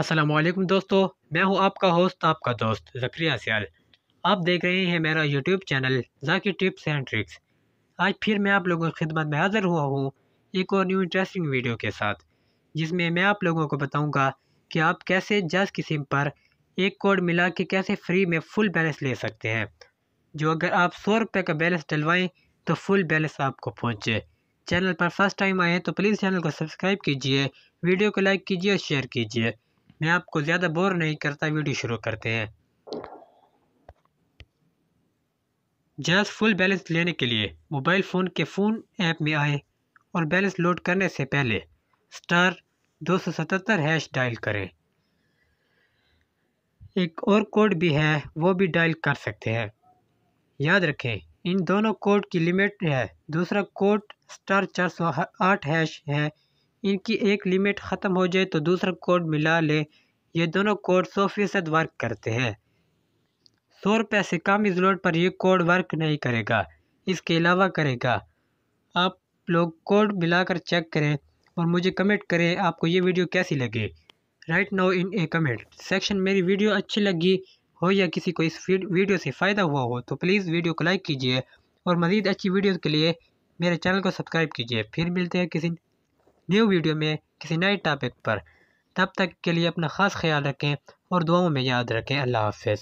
असलम दोस्तों मैं हूं आपका होस्ट आपका दोस्त जक्रिया सियाल आप देख रहे हैं मेरा यूट्यूब चैनल जाकि टिप्स एंड ट्रिक्स आज फिर मैं आप लोगों की खिदमत में हाज़िर हुआ हूं एक और न्यू इंटरेस्टिंग वीडियो के साथ जिसमें मैं आप लोगों को बताऊंगा कि आप कैसे जस की सिम पर एक कोड मिला के कैसे फ्री में फुल बैलेंस ले सकते हैं जो अगर आप सौ रुपये का बैलेंस डलवाएँ तो फुल बैलेंस आपको पहुँचे चैनल पर फर्स्ट टाइम आए तो प्लीज़ चैनल को सब्सक्राइब कीजिए वीडियो को लाइक कीजिए और शेयर कीजिए मैं आपको ज़्यादा बोर नहीं करता वीडियो शुरू करते हैं जहाज फुल बैलेंस लेने के लिए मोबाइल फ़ोन के फ़ोन ऐप में आए और बैलेंस लोड करने से पहले स्टार 277 हैश डायल करें एक और कोड भी है वो भी डायल कर सकते हैं याद रखें इन दोनों कोड की लिमिट है दूसरा कोड स्टार चार सौ आठ हैश है इनकी एक लिमिट ख़त्म हो जाए तो दूसरा कोड मिला ले ये दोनों कोड सौ फीसद वर्क करते हैं सौ रुपये से कम इस लोड पर यह कोड वर्क नहीं करेगा इसके अलावा करेगा आप लोग कोड मिलाकर चेक करें और मुझे कमेंट करें आपको ये वीडियो कैसी लगे right now in a comment section मेरी वीडियो अच्छी लगी हो या किसी को इस वीडियो से फ़ायदा हुआ हो तो प्लीज़ वीडियो को लाइक कीजिए और मज़ीद अच्छी वीडियोज़ के लिए मेरे चैनल को सब्सक्राइब कीजिए फिर मिलते हैं किसी न्यू वीडियो में किसी नए टॉपिक पर तब तक के लिए अपना ख़ास ख्याल रखें और दुआओं में याद रखें अल्लाह हाफ